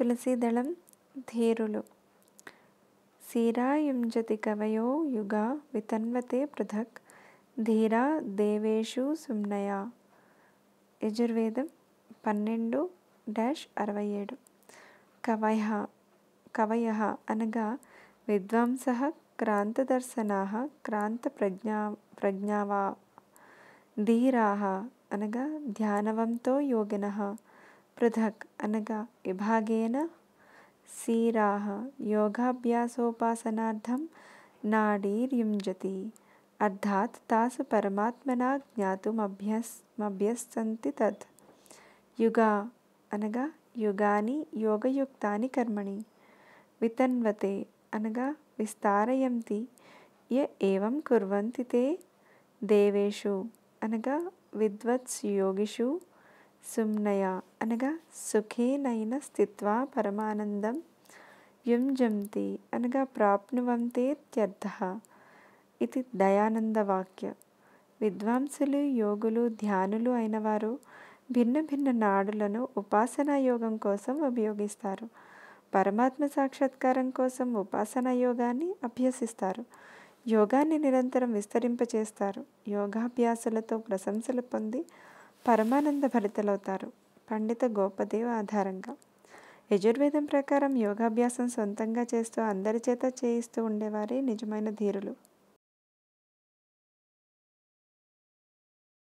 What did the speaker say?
తులసీదళం ధేరులు సీరాయుంజతి కవయో యుగ వితన్వతే పృథక్ ధీరా దేవేషు సుమ్నయా యజుర్వేదం పన్నెండు డాష్ అరవై ఏడు కవయ కవయ అనగా విద్వాంస క్రాంతదర్శనా క్రాంత ప్రజ్ఞా ప్రజ్ఞావా ధీరా అనగా ధ్యానవంతో యోగిన पृथक् अनघा विभागेन सीराः योगाभ्यासोपासनार्थं नाडीर्युञ्जति अर्थात् तासु परमात्मना ज्ञातुम् अभ्यस्मभ्यस्यन्ति तत् युगा अनगा युगानि योगयुक्तानि कर्मणि वितन्वते अनगा विस्तारयन्ति ये एवं कुर्वन्ति ते देवेषु अनघा विद्वत्सु సుమ్నయ అనగా సుఖేనైన స్థిత్వా పరమానందం యుంజంతి అనగా ప్రాప్నువంతేత్యర్థ ఇది దయానంద వాక్య విద్వాంసులు యోగులు ధ్యానులు అయినవారు భిన్న భిన్న నాడులను ఉపాసనా యోగం కోసం ఉపయోగిస్తారు పరమాత్మ సాక్షాత్కారం కోసం ఉపాసనా యోగాన్ని అభ్యసిస్తారు యోగాన్ని నిరంతరం విస్తరింపచేస్తారు యోగాభ్యాసులతో ప్రశంసలు పొంది పరమానంద ఫలితలవుతారు పండిత గోపదేవ ఆధారంగా యజుర్వేదం ప్రకారం యోగాభ్యాసం సొంతంగా చేస్తూ అందరి చేత చేయిస్తూ ఉండేవారే నిజమైన ధీరులు